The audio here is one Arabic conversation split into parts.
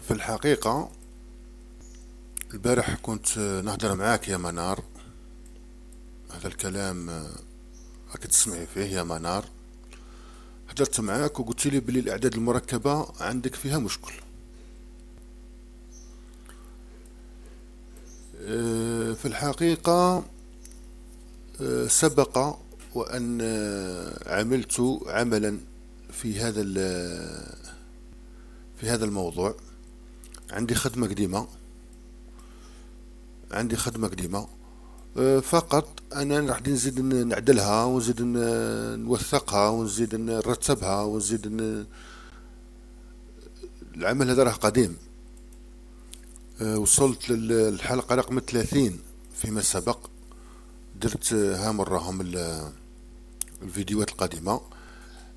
في الحقيقة البارح كنت نهدر معاك يا منار هذا الكلام راك تسمعي فيه يا منار هدرت معاك وقلت لي بلي الأعداد المركبة عندك فيها مشكل أه، في الحقيقة أه، سبق وأن عملت عملا في هذا في هذا الموضوع عندي خدمة قديمة عندي خدمة قديمة أه، فقط انا راح نزيد نعدلها ونزيد نوثقها ونزيد نرتبها ونزيد ن... العمل هذا راه قديم أه، وصلت للحلقة رقم ثلاثين فيما سبق درت هام راهم الفيديوهات القديمة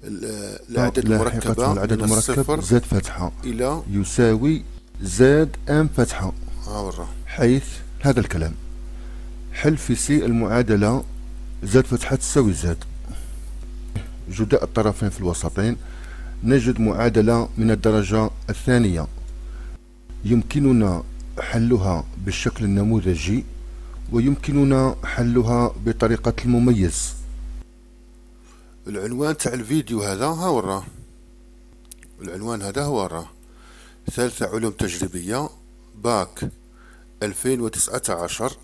الاعداد المركبة من الصفر زاد فتحة إلى يساوي زاد أم فتحة آه، حيث هذا الكلام حل في سي المعادلة زاد فتحة تساوي زاد جداء الطرفين في الوسطين نجد معادلة من الدرجة الثانية يمكننا حلها بالشكل النموذجي ويمكننا حلها بطريقة المميز العنوان تاع الفيديو هذا ها وراه العنوان هذا هو راه ثالثة علوم تجريبية باك 2019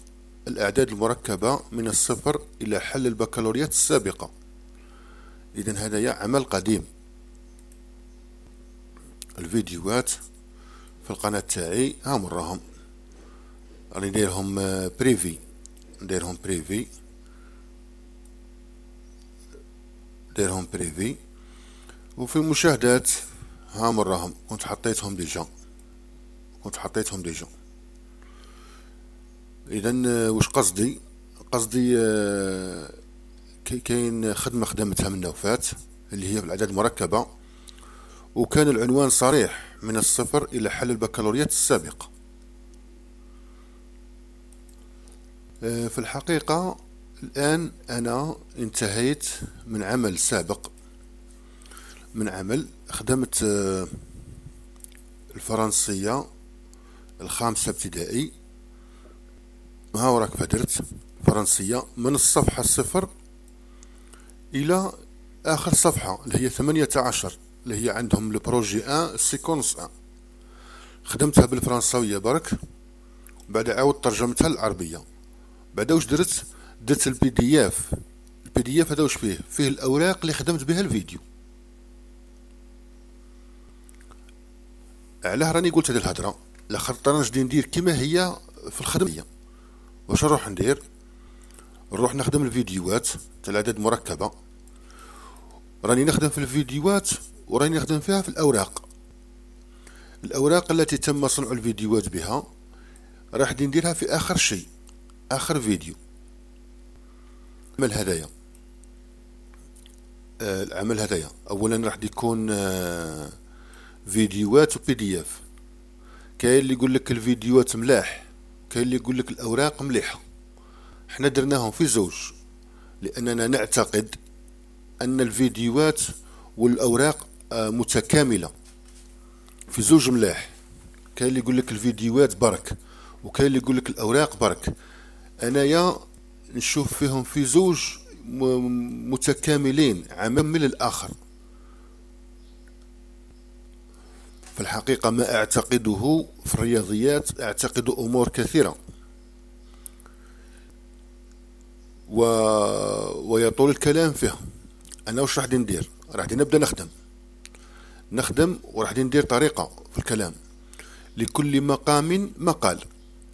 الأعداد المركبة من الصفر إلى حل البكالوريات السابقة إذا هذا عمل قديم الفيديوهات في القناة تاعي ها مراهم راني نديرهم بريفي آه، نديرهم بريفي نديرهم بريفي وفي المشاهدات ها مراهم كنت حطيتهم ديجا كنت حطيتهم ديجا اذا آه، واش قصدي قصدي آه، كاين خدمه خدمتها من وفات اللي هي بالاعداد المركبه وكان العنوان صريح من الصفر الى حل البكالوريا السابقه آه، في الحقيقه الان انا انتهيت من عمل سابق من عمل خدمت آه، الفرنسية الخامسة ابتدائي ها وراك فدرت فرنسية من الصفحة الصفر إلى آخر صفحة اللي هي ثمانية عشر اللي هي عندهم البروجي أن سيكونس أن خدمتها بالفرنساوية برك بعد عاود ترجمتها للعربية بعدا واش درت درت البي دي اف البي دي اف هذا واش فيه فيه الأوراق اللي خدمت بها الفيديو علاه راني قلت هذه الهضره لخاطر انا جدي ندير كيما هي في الخدمه واش نروح ندير نروح نخدم الفيديوهات تاع الاعداد مركبه راني نخدم في الفيديوهات وراني نخدم فيها في الاوراق الاوراق التي تم صنع الفيديوهات بها راح نديرها في اخر شيء اخر فيديو العمل هذايا العمل آه، هدايا اولا راح يكون آه فيديوهات وبي دي اف كاين اللي يقول لك الفيديوهات ملاح كاين اللي يقول لك الاوراق مليحه حنا درناهم في زوج لاننا نعتقد ان الفيديوهات والاوراق آه، متكامله في زوج ملاح كاين اللي يقول لك الفيديوهات برك وكاين اللي يقول لك الاوراق برك انايا نشوف فيهم في زوج متكاملين عام من الاخر في الحقيقة ما أعتقده في الرياضيات أعتقد أمور كثيرة و... ويطول الكلام فيها أنا واش راح ندير راح نبدأ نخدم نخدم وراح ندير طريقة في الكلام لكل مقام مقال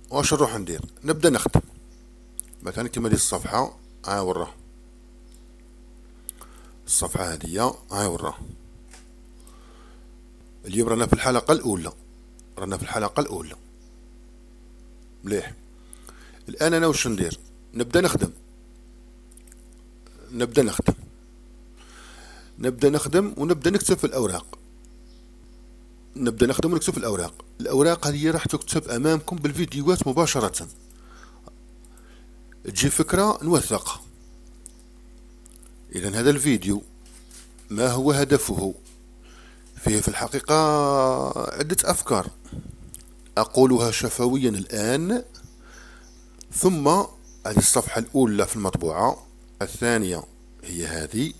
واش نروح ندير نبدا نخدم مثلا كيما دي الصفحة ها وراه الصفحة هذه ها وراه اليوم رانا في الحلقة الأولى رانا في الحلقة الأولى مليح الآن أنا واش ندير نبدأ نخدم نبدأ نخدم نبدأ نخدم ونبدأ نكتب في الأوراق نبدأ نخدم ونكتب في الأوراق الأوراق هذه راح تكتب أمامكم بالفيديوهات مباشرة تجي فكرة نوثقها إذا هذا الفيديو ما هو هدفه فيه في الحقيقة عدة أفكار أقولها شفويا الآن ثم هذه الصفحة الأولى في المطبوعة الثانية هي هذه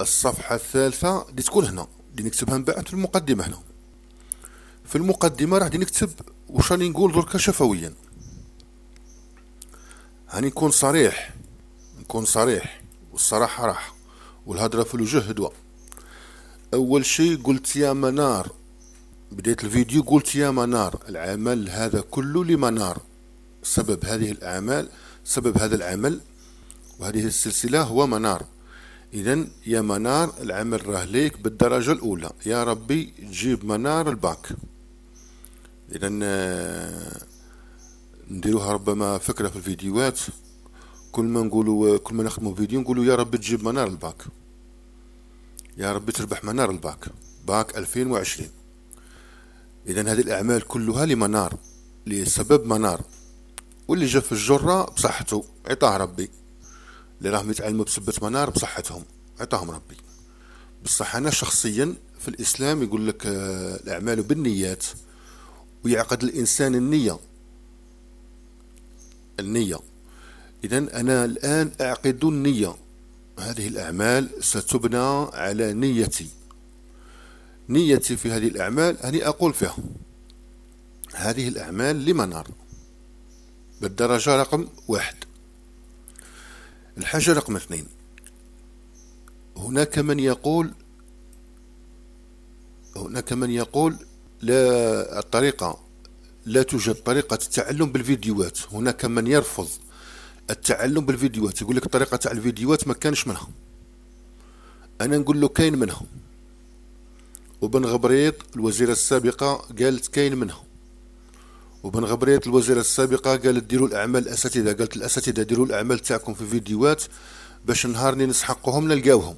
الصفحة الثالثة دي تكون هنا دي نكتبها من بعد في المقدمة هنا في المقدمة راح دي نكتب وش راني نقول دركا شفويا هاني نكون صريح نكون صريح والصراحة راح والهدرة في الوجه هدوء أول شيء قلت يا منار بديت الفيديو قلت يا منار العمل هذا كله لمنار سبب هذه الأعمال سبب هذا العمل وهذه السلسلة هو منار إذا يا منار العمل راه ليك بالدرجة الأولى يا ربي تجيب منار الباك إذا آه، نديروها ربما فكرة في الفيديوهات كل ما نقولوا كل ما نخدموا فيديو نقولوا يا ربي تجيب منار الباك يا ربي تربح منار الباك باك 2020 إذا هذه الأعمال كلها لمنار لسبب منار واللي جا في الجرة بصحته عطاه ربي اللي راهم يتعلموا بسبة منار بصحتهم عطاهم ربي بصح أنا شخصيا في الإسلام يقول لك آه، الأعمال بالنيات ويعقد الإنسان النية النية إذا أنا الآن أعقد النية هذه الأعمال ستبنى على نيتي نيتي في هذه الأعمال هني أقول فيها هذه الأعمال لمنار بالدرجة رقم واحد الحاجة رقم اثنين هناك من يقول هناك من يقول لا الطريقة لا توجد طريقة التعلم بالفيديوهات هناك من يرفض التعلم بالفيديوهات يقول لك الطريقه تاع الفيديوهات ما كانش منها انا نقول له كاين منها وبن غبريط الوزيره السابقه قالت كاين منها وبن غبريط الوزيره السابقه قالت ديروا الاعمال الاساتذه قالت الاساتذه ديروا الاعمال تاعكم في فيديوهات باش نهار نسحقهم نسحقوهم نلقاوهم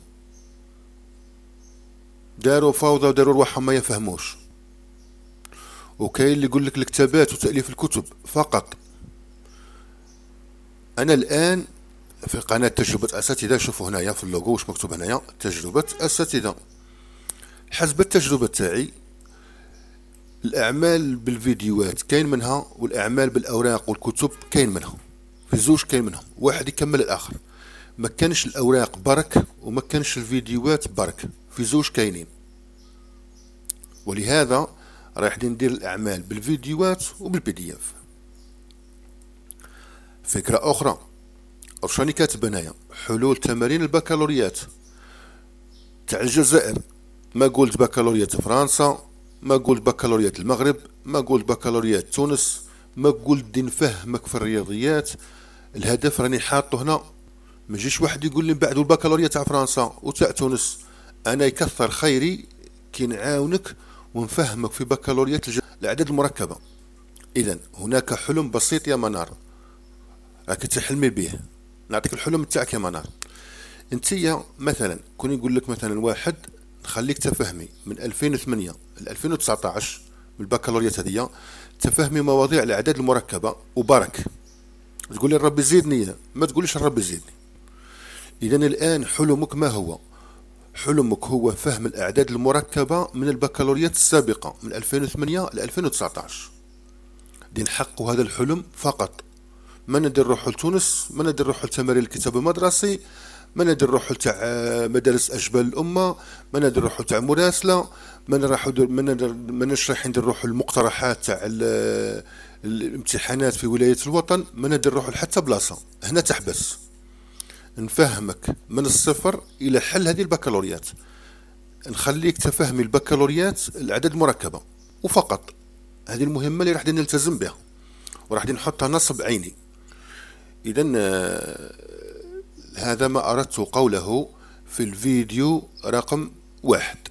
داروا فوضى وداروا رواحهم ما يفهموش وكاين اللي يقول لك الكتابات وتاليف الكتب فقط انا الان في قناة تجربة أساتذة شوفوا هنايا في اللوغو واش مكتوب هنايا تجربة أساتذة حسب التجربة تاعي الأعمال بالفيديوهات كاين منها والأعمال بالأوراق والكتب كاين منها في زوج كاين منهم واحد يكمل الآخر ما كانش الأوراق برك وما كانش الفيديوهات برك في زوج كاينين ولهذا رايح ندير الأعمال بالفيديوهات وبالبي دي اف فكرة أخرى رشاني كاتب هنايا حلول تمارين البكالوريات تاع الجزائر ما قلت بكالوريات فرنسا ما قلت بكالوريات المغرب ما قلت بكالوريات تونس ما قلت دين نفهمك في الرياضيات الهدف راني حاطه هنا ما جيش واحد يقول لي بعد البكالوريا تاع فرنسا وتاع تونس انا يكثر خيري كي نعاونك ونفهمك في بكالوريات العدد المركبه اذا هناك حلم بسيط يا منار راك تحلمي به نعطيك الحلم تاعك يا منار انت مثلا كون يقول لك مثلا واحد نخليك تفهمي من 2008 ل 2019 من البكالوريا هذيا تفهمي مواضيع الاعداد المركبه وبرك تقولي ربي يزيدني ما تقوليش ربي يزيدني اذا الان حلمك ما هو حلمك هو فهم الاعداد المركبه من البكالوريا السابقه من 2008 ل 2019 دين حق هذا الحلم فقط ما ندير نروح لتونس ما ندير نروح لتمارين الكتاب المدرسي ما ندير نروح تاع آه، مدارس اجبال الامه ما ندير نروح تاع مراسله ما نروح ما نشرح ندير نروح المقترحات تاع الامتحانات في ولايه الوطن ما ندير نروح لحتى بلاصه هنا تحبس نفهمك من الصفر الى حل هذه البكالوريات نخليك تفهمي البكالوريات الاعداد المركبه وفقط هذه المهمه اللي راح نلتزم بها وراح نحطها نصب عيني إذا آه، هذا ما أردت قوله في الفيديو رقم واحد